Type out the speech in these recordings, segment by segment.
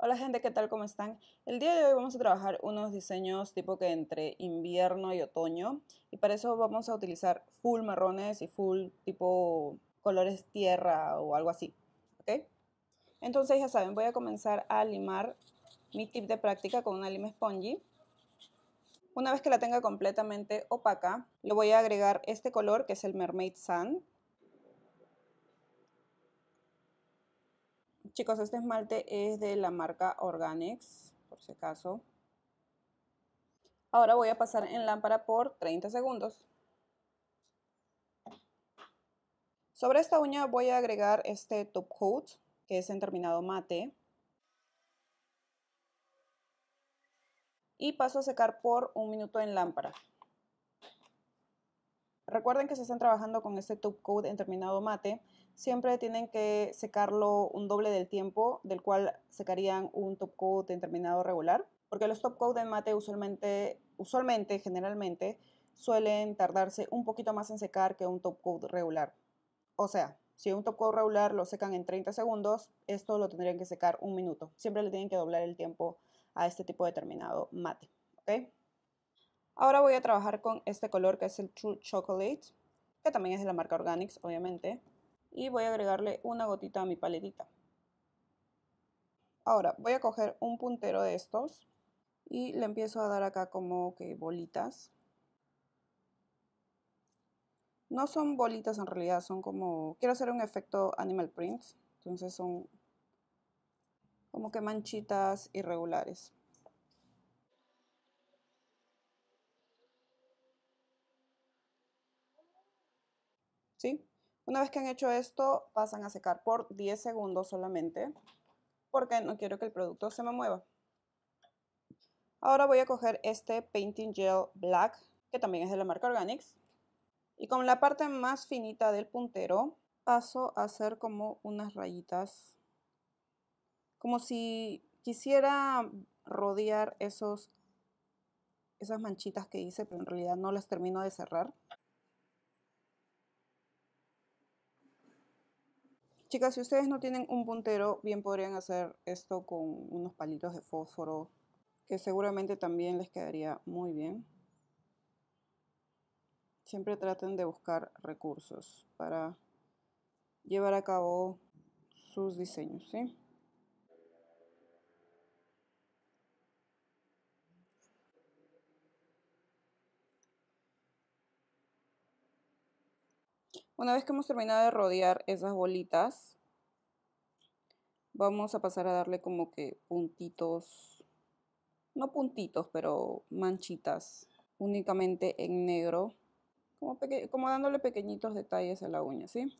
Hola gente, ¿qué tal? ¿Cómo están? El día de hoy vamos a trabajar unos diseños tipo que entre invierno y otoño y para eso vamos a utilizar full marrones y full tipo colores tierra o algo así, ¿ok? Entonces ya saben, voy a comenzar a limar mi tip de práctica con una lima spongy. Una vez que la tenga completamente opaca, le voy a agregar este color que es el Mermaid Sand Chicos, este esmalte es de la marca Organics, por si acaso. Ahora voy a pasar en lámpara por 30 segundos. Sobre esta uña voy a agregar este top coat, que es en terminado mate. Y paso a secar por un minuto en lámpara. Recuerden que se están trabajando con este top coat en terminado mate siempre tienen que secarlo un doble del tiempo del cual secarían un top coat en terminado regular, porque los top coat de mate usualmente, usualmente, generalmente, suelen tardarse un poquito más en secar que un top coat regular. O sea, si un top coat regular lo secan en 30 segundos, esto lo tendrían que secar un minuto. Siempre le tienen que doblar el tiempo a este tipo de terminado mate. Ahora voy a trabajar con este color que es el True Chocolate, que también es de la marca Organics, obviamente y voy a agregarle una gotita a mi paletita. Ahora voy a coger un puntero de estos y le empiezo a dar acá como que bolitas. No son bolitas en realidad, son como... Quiero hacer un efecto animal print, entonces son como que manchitas irregulares. Una vez que han hecho esto, pasan a secar por 10 segundos solamente, porque no quiero que el producto se me mueva. Ahora voy a coger este Painting Gel Black, que también es de la marca Organics. Y con la parte más finita del puntero, paso a hacer como unas rayitas. Como si quisiera rodear esos, esas manchitas que hice, pero en realidad no las termino de cerrar. Chicas, si ustedes no tienen un puntero, bien podrían hacer esto con unos palitos de fósforo, que seguramente también les quedaría muy bien. Siempre traten de buscar recursos para llevar a cabo sus diseños, ¿sí? Una vez que hemos terminado de rodear esas bolitas, vamos a pasar a darle como que puntitos, no puntitos, pero manchitas, únicamente en negro, como, dándole pequeñitos detalles a la uña, ¿sí?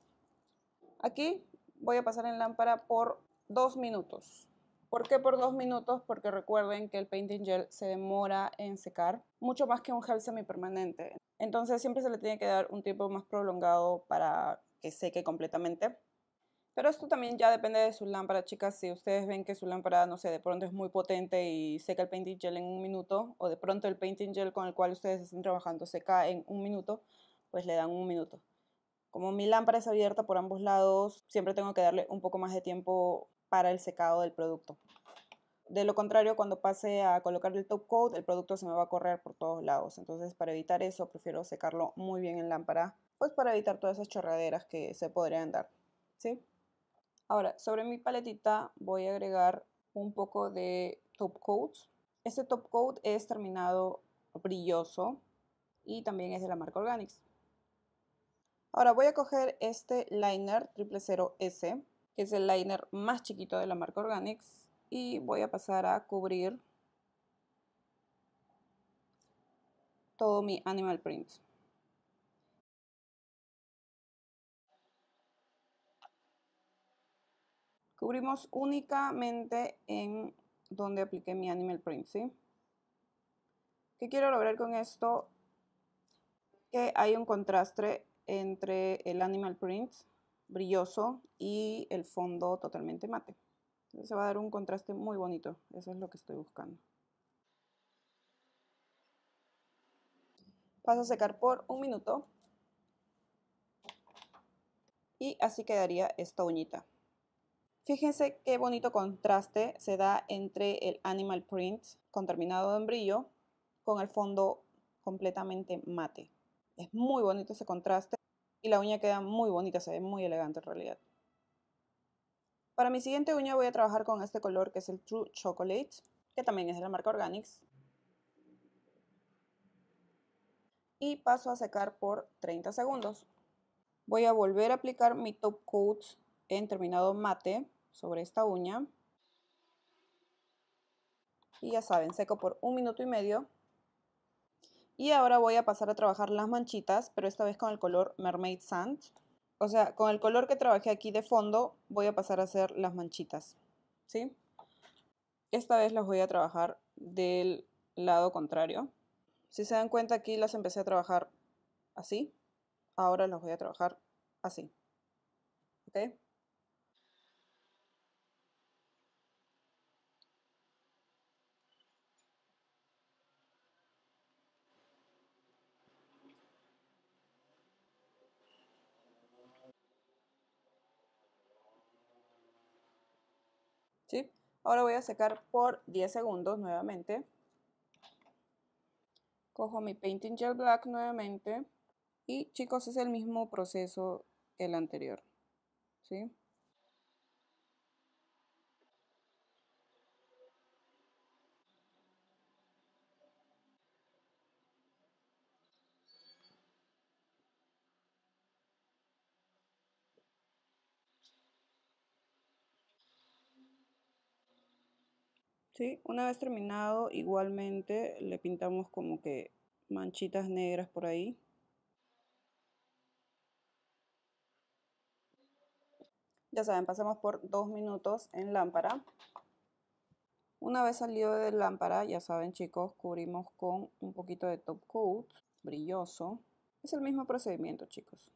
Aquí voy a pasar en lámpara por dos minutos. ¿Por qué por dos minutos? Porque recuerden que el painting gel se demora en secar, mucho más que un gel semipermanente. Entonces siempre se le tiene que dar un tiempo más prolongado para que seque completamente. Pero esto también ya depende de su lámpara, chicas. Si ustedes ven que su lámpara, no sé, de pronto es muy potente y seca el painting gel en un minuto, o de pronto el painting gel con el cual ustedes están trabajando seca en un minuto, pues le dan un minuto. Como mi lámpara es abierta por ambos lados, siempre tengo que darle un poco más de tiempo para el secado del producto. De lo contrario, cuando pase a colocar el top coat, el producto se me va a correr por todos lados. Entonces, para evitar eso, prefiero secarlo muy bien en lámpara, pues para evitar todas esas chorraderas que se podrían dar, Ahora, sobre mi paletita voy a agregar un poco de top coat. Este top coat es terminado brilloso y también es de la marca Organics. Ahora voy a coger este liner 000S, que es el liner más chiquito de la marca Organics y voy a pasar a cubrir todo mi animal print. Cubrimos únicamente en donde apliqué mi animal print, ¿Qué quiero lograr con esto? Que hay un contraste entre el animal print brilloso y el fondo totalmente mate. Se va a dar un contraste muy bonito. Eso es lo que estoy buscando. Paso a secar por un minuto. Y así quedaría esta uñita. Fíjense qué bonito contraste se da entre el animal print con terminado en brillo con el fondo completamente mate. Es muy bonito ese contraste y la uña queda muy bonita, se ve muy elegante en realidad. Para mi siguiente uña voy a trabajar con este color que es el True Chocolate, que también es de la marca Organics. Y paso a secar por 30 segundos. Voy a volver a aplicar mi top coat en terminado mate sobre esta uña. Y ya saben, seco por un minuto y medio. Y ahora voy a pasar a trabajar las manchitas, pero esta vez con el color Mermaid Sand o sea, con el color que trabajé aquí de fondo, voy a pasar a hacer las manchitas, ¿sí? Esta vez las voy a trabajar del lado contrario. Si se dan cuenta, aquí las empecé a trabajar así. Ahora las voy a trabajar así. ¿Ok? Ahora voy a secar por 10 segundos nuevamente. Cojo mi Painting Gel Black nuevamente. Y chicos, es el mismo proceso que el anterior. ¿Sí? Una vez terminado, igualmente le pintamos como que manchitas negras por ahí. Ya saben, pasamos por dos minutos en lámpara. Una vez salido de lámpara, ya saben chicos, cubrimos con un poquito de top coat brilloso. Es el mismo procedimiento chicos.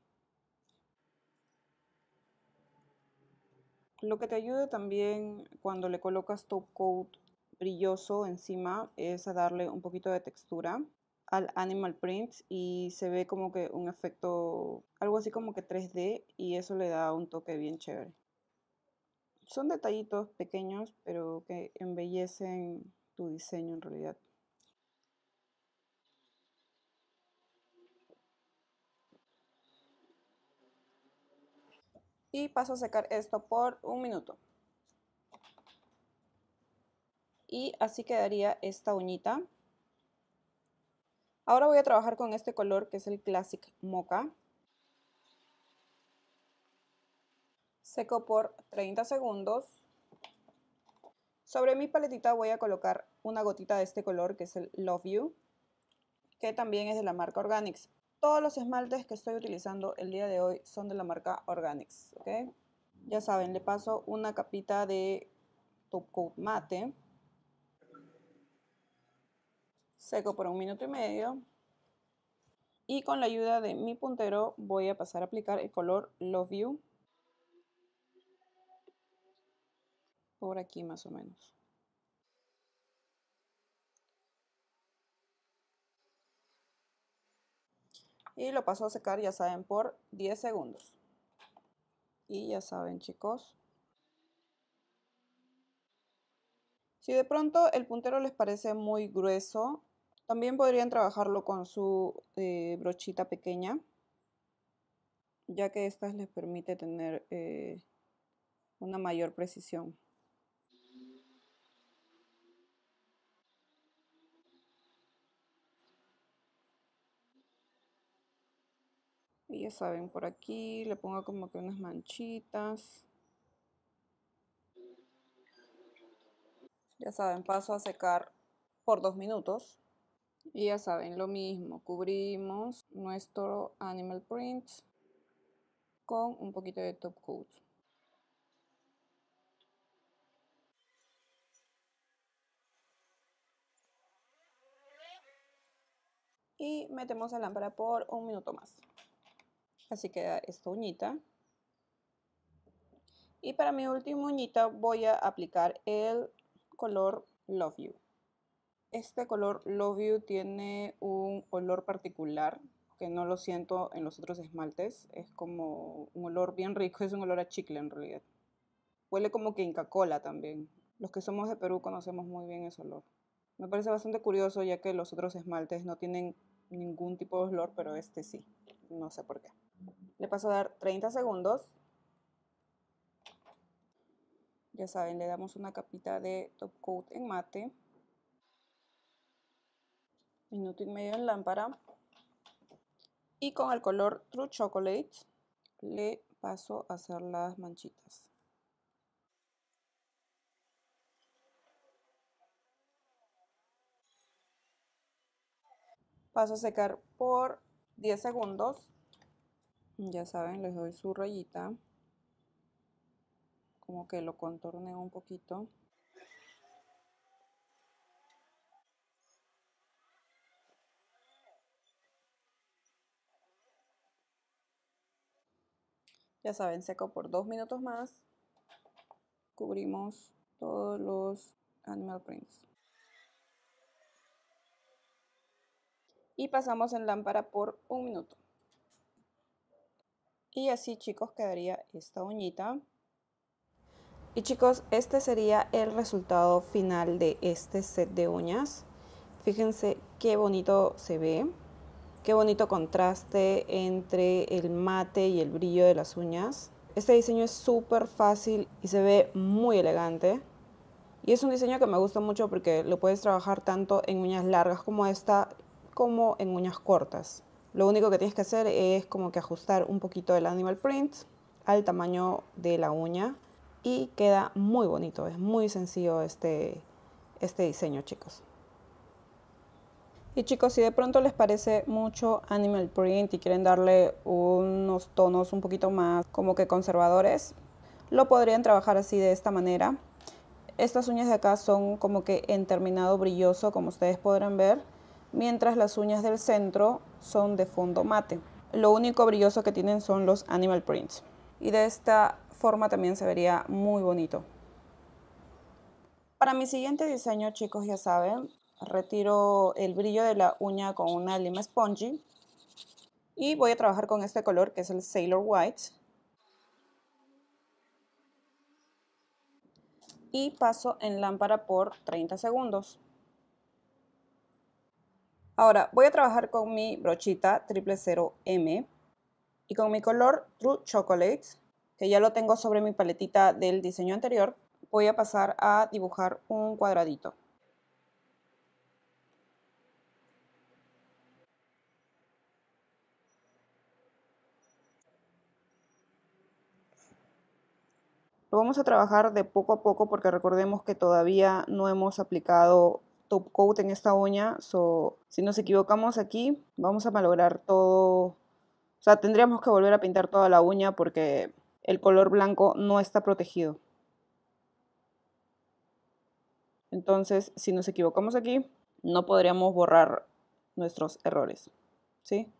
Lo que te ayuda también cuando le colocas top coat brilloso encima es a darle un poquito de textura al animal print y se ve como que un efecto, algo así como que 3D y eso le da un toque bien chévere. Son detallitos pequeños pero que embellecen tu diseño en realidad. Y paso a secar esto por un minuto y así quedaría esta uñita. Ahora voy a trabajar con este color que es el Classic Mocha. Seco por 30 segundos. Sobre mi paletita voy a colocar una gotita de este color que es el Love You, que también es de la marca Organics. Todos los esmaltes que estoy utilizando el día de hoy son de la marca Organics, Ya saben, le paso una capita de top coat mate seco por un minuto y medio. Y con la ayuda de mi puntero voy a pasar a aplicar el color Love You. Por aquí más o menos. Y lo paso a secar, ya saben, por 10 segundos. Y ya saben chicos, Si de pronto el puntero les parece muy grueso, también podrían trabajarlo con su eh, brochita pequeña, ya que estas les permite tener eh, una mayor precisión. Y ya saben, por aquí le pongo como que unas manchitas. Ya saben, paso a secar por dos minutos. Y ya saben, lo mismo, cubrimos nuestro animal print con un poquito de top coat. Y metemos la lámpara por un minuto más. Así queda esta uñita. Y para mi última uñita voy a aplicar el color Love You. Este color Love You tiene un olor particular que no lo siento en los otros esmaltes. Es como un olor bien rico, es un olor a chicle en realidad. Huele como que Inca Cola también. Los que somos de Perú conocemos muy bien ese olor. Me parece bastante curioso ya que los otros esmaltes no tienen ningún tipo de olor, pero este sí. No sé por qué. Le paso a dar 30 segundos. Ya saben, le damos una capita de top coat en mate minuto y medio en lámpara. Y con el color True Chocolate le paso a hacer las manchitas. Paso a secar por 10 segundos. Ya saben, les doy su rayita. Como que lo contorne un poquito. Ya saben, seco por dos minutos más. Cubrimos todos los animal prints. Y pasamos en lámpara por un minuto. Y así chicos quedaría esta uñita. Y chicos, este sería el resultado final de este set de uñas. Fíjense qué bonito se ve. Qué bonito contraste entre el mate y el brillo de las uñas. Este diseño es súper fácil y se ve muy elegante. Y es un diseño que me gusta mucho porque lo puedes trabajar tanto en uñas largas como esta, como en uñas cortas. Lo único que tienes que hacer es como que ajustar un poquito el animal print al tamaño de la uña y queda muy bonito. Es muy sencillo este, este diseño, chicos. Y chicos, si de pronto les parece mucho animal print y quieren darle unos tonos un poquito más como que conservadores, lo podrían trabajar así de esta manera. Estas uñas de acá son como que en terminado brilloso, como ustedes podrán ver, mientras las uñas del centro son de fondo mate. Lo único brilloso que tienen son los animal prints. Y de esta forma también se vería muy bonito. Para mi siguiente diseño, chicos, ya saben, retiro el brillo de la uña con una lima spongy y voy a trabajar con este color que es el Sailor White y paso en lámpara por 30 segundos. Ahora voy a trabajar con mi brochita 000M y con mi color True Chocolate, que ya lo tengo sobre mi paletita del diseño anterior, voy a pasar a dibujar un cuadradito. Lo vamos a trabajar de poco a poco porque recordemos que todavía no hemos aplicado top coat en esta uña. si nos equivocamos aquí, vamos a malograr todo. O sea, tendríamos que volver a pintar toda la uña porque el color blanco no está protegido. Entonces, si nos equivocamos aquí, no podríamos borrar nuestros errores. ¿Sí?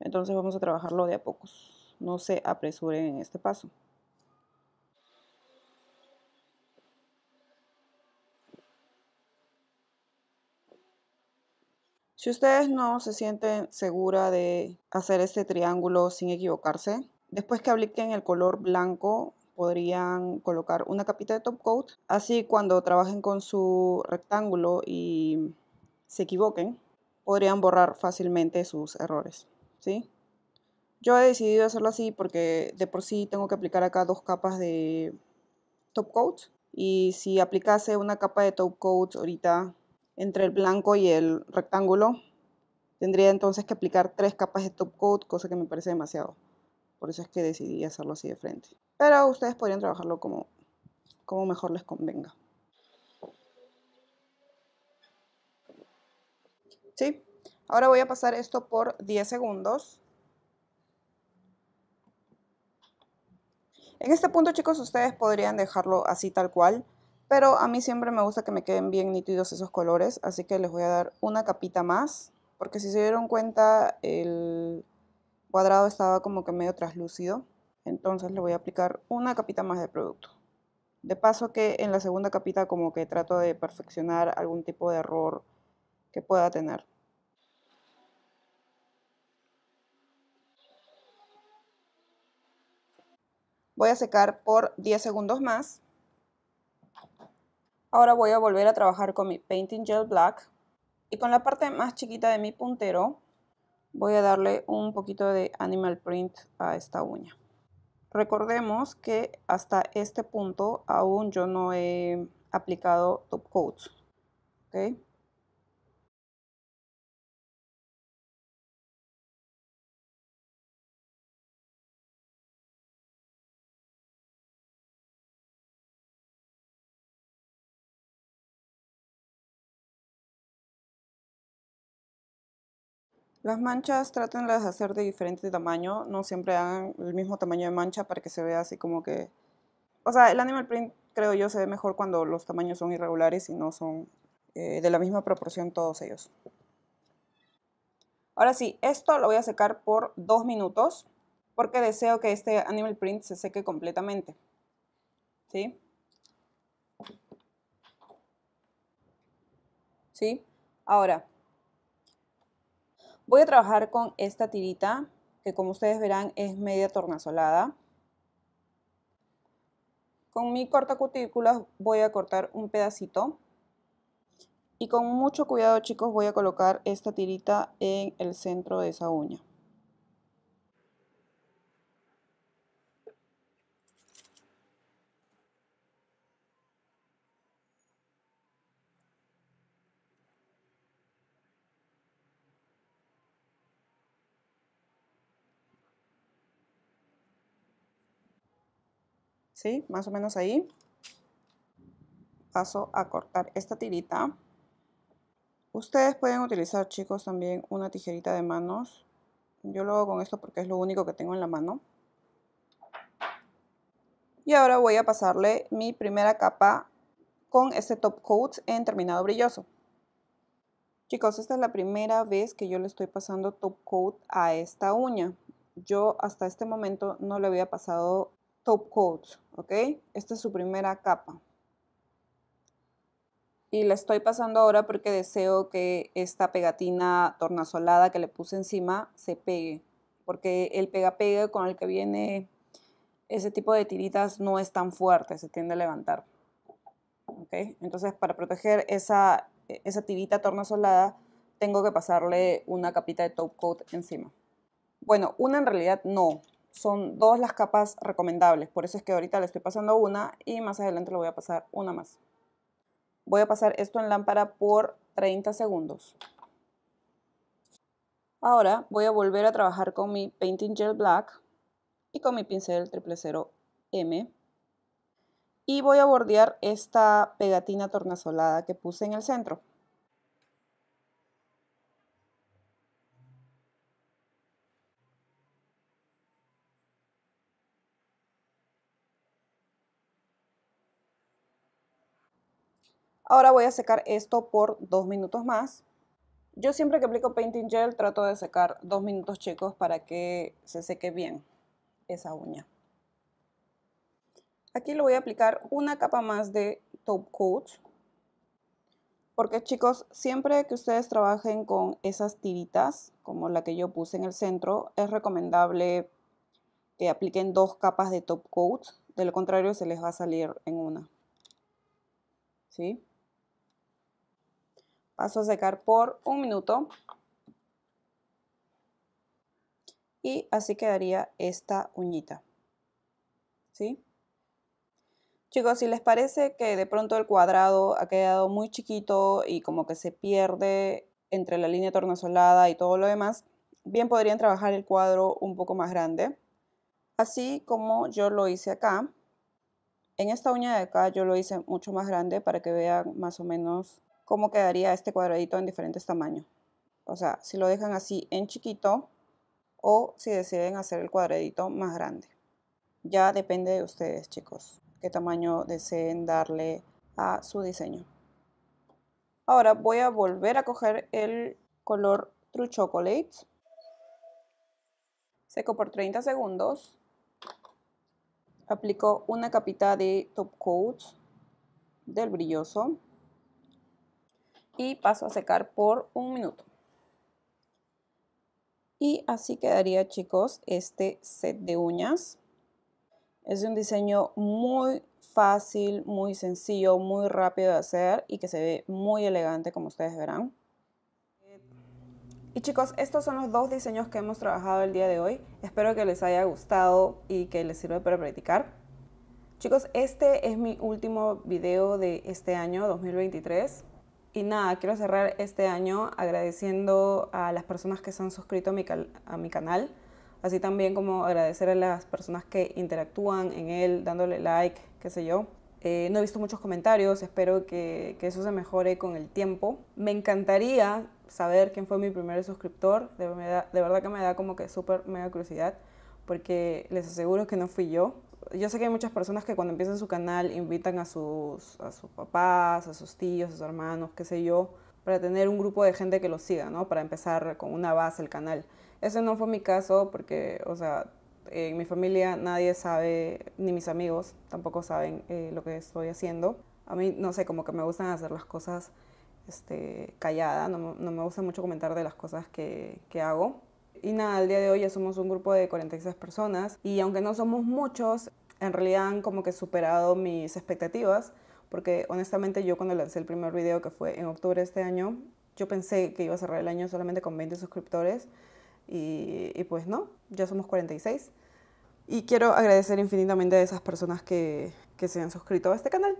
Entonces vamos a trabajarlo de a pocos. No se apresuren en este paso. Si ustedes no se sienten segura de hacer este triángulo sin equivocarse, después que apliquen el color blanco podrían colocar una capita de top coat. Así cuando trabajen con su rectángulo y se equivoquen, podrían borrar fácilmente sus errores. ¿sí? Yo he decidido hacerlo así porque de por sí tengo que aplicar acá dos capas de top coat. Y si aplicase una capa de top coat ahorita entre el blanco y el rectángulo, tendría entonces que aplicar tres capas de top coat, cosa que me parece demasiado. Por eso es que decidí hacerlo así de frente. Pero ustedes podrían trabajarlo como, como mejor les convenga. ¿Sí? Ahora voy a pasar esto por 10 segundos. En este punto, chicos, ustedes podrían dejarlo así tal cual pero a mí siempre me gusta que me queden bien nítidos esos colores, así que les voy a dar una capita más, porque si se dieron cuenta el cuadrado estaba como que medio traslúcido, entonces le voy a aplicar una capita más de producto. De paso que en la segunda capita como que trato de perfeccionar algún tipo de error que pueda tener. Voy a secar por 10 segundos más. Ahora voy a volver a trabajar con mi Painting Gel Black. Y con la parte más chiquita de mi puntero, voy a darle un poquito de animal print a esta uña. Recordemos que hasta este punto aún yo no he aplicado top coats. Las manchas traten de hacer de diferente tamaño, no siempre hagan el mismo tamaño de mancha para que se vea así como que... O sea, el animal print creo yo se ve mejor cuando los tamaños son irregulares y no son eh, de la misma proporción todos ellos. Ahora sí, esto lo voy a secar por dos minutos porque deseo que este animal print se seque completamente. ¿Sí? ¿Sí? Ahora, Voy a trabajar con esta tirita, que como ustedes verán es media tornasolada. Con mi corta cutícula voy a cortar un pedacito. Y con mucho cuidado chicos voy a colocar esta tirita en el centro de esa uña. ¿sí? Más o menos ahí. Paso a cortar esta tirita. Ustedes pueden utilizar, chicos, también una tijerita de manos. Yo lo hago con esto porque es lo único que tengo en la mano. Y ahora voy a pasarle mi primera capa con este top coat en terminado brilloso. Chicos, esta es la primera vez que yo le estoy pasando top coat a esta uña. Yo hasta este momento no le había pasado top coat ¿ok? Esta es su primera capa. Y la estoy pasando ahora porque deseo que esta pegatina tornasolada que le puse encima se pegue, porque el pega con el que viene ese tipo de tiritas no es tan fuerte, se tiende a levantar. ¿Okay? Entonces, para proteger esa, esa tirita tornasolada, tengo que pasarle una capita de top coat encima. Bueno, una en realidad no, son dos las capas recomendables, por eso es que ahorita le estoy pasando una y más adelante le voy a pasar una más. Voy a pasar esto en lámpara por 30 segundos. Ahora voy a volver a trabajar con mi Painting Gel Black y con mi pincel triple M. Y voy a bordear esta pegatina tornasolada que puse en el centro. Ahora voy a secar esto por dos minutos más. Yo siempre que aplico Painting Gel trato de secar dos minutos chicos para que se seque bien esa uña. Aquí le voy a aplicar una capa más de Top Coat. Porque chicos, siempre que ustedes trabajen con esas tiritas, como la que yo puse en el centro, es recomendable que apliquen dos capas de Top Coat. De lo contrario se les va a salir en una. ¿Sí? a secar por un minuto. Y así quedaría esta uñita. ¿Sí? Chicos, si les parece que de pronto el cuadrado ha quedado muy chiquito y como que se pierde entre la línea tornasolada y todo lo demás, bien podrían trabajar el cuadro un poco más grande. Así como yo lo hice acá. En esta uña de acá yo lo hice mucho más grande para que vean más o menos cómo quedaría este cuadradito en diferentes tamaños. O sea, si lo dejan así en chiquito o si deciden hacer el cuadradito más grande. Ya depende de ustedes, chicos, qué tamaño deseen darle a su diseño. Ahora voy a volver a coger el color True Chocolate. Seco por 30 segundos. Aplico una capita de top coat del brilloso y paso a secar por un minuto. Y así quedaría chicos este set de uñas. Es un diseño muy fácil, muy sencillo, muy rápido de hacer y que se ve muy elegante como ustedes verán. Y chicos, estos son los dos diseños que hemos trabajado el día de hoy. Espero que les haya gustado y que les sirva para practicar. Chicos, este es mi último video de este año 2023. Y nada, quiero cerrar este año agradeciendo a las personas que se han suscrito a mi, canal, así también como agradecer a las personas que interactúan en él, dándole like, qué sé yo. Eh, no he visto muchos comentarios, espero que, que, eso se mejore con el tiempo. Me encantaría saber quién fue mi primer suscriptor, de, de verdad que me da como que súper mega curiosidad, porque les aseguro que no fui yo yo sé que hay muchas personas que cuando empiezan su canal invitan a sus, a sus papás, a sus tíos, a sus hermanos, qué sé yo, para tener un grupo de gente que los siga, ¿no? Para empezar con una base el canal. Ese no fue mi caso porque, o sea, en mi familia nadie sabe, ni mis amigos tampoco saben eh, lo que estoy haciendo. A mí, no sé, como que me gustan hacer las cosas este, callada, no, me gusta mucho comentar de las cosas que, que hago. Y nada, al día de hoy ya somos un grupo de 46 personas y aunque no somos muchos, en realidad han como que superado mis expectativas, porque honestamente yo cuando lancé el primer video que fue en octubre de este año, yo pensé que iba a cerrar el año solamente con 20 suscriptores y, pues no, ya somos 46. Y quiero agradecer infinitamente a esas personas que, que se han suscrito a este canal.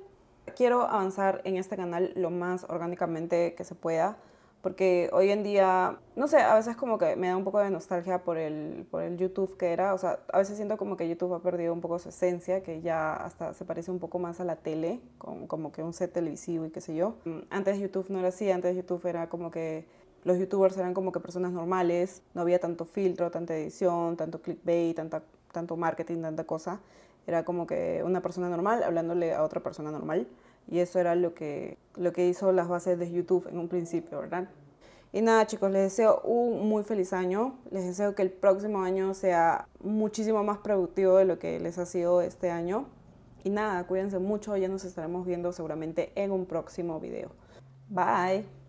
Quiero avanzar en este canal lo más orgánicamente que se pueda porque hoy en día, no sé, a veces como que me da un poco de nostalgia por el, por el YouTube que era, o sea, a veces siento como que YouTube ha perdido un poco su esencia, que ya hasta se parece un poco más a la tele, como que un set televisivo y qué sé yo. Mm, antes YouTube no era así, antes YouTube era como que los youtubers eran como que personas normales, no había tanto filtro, tanta edición, tanto clickbait, tanto marketing, tanta cosa. Era como que una persona normal hablándole a otra persona normal. Y eso era lo que, lo que hizo las bases de YouTube en un principio, ¿verdad? Y nada chicos, les deseo un muy feliz año, les deseo que el próximo año sea muchísimo más productivo de lo que les ha sido este año. Y nada, cuídense mucho, ya nos estaremos viendo seguramente en un próximo video. Bye.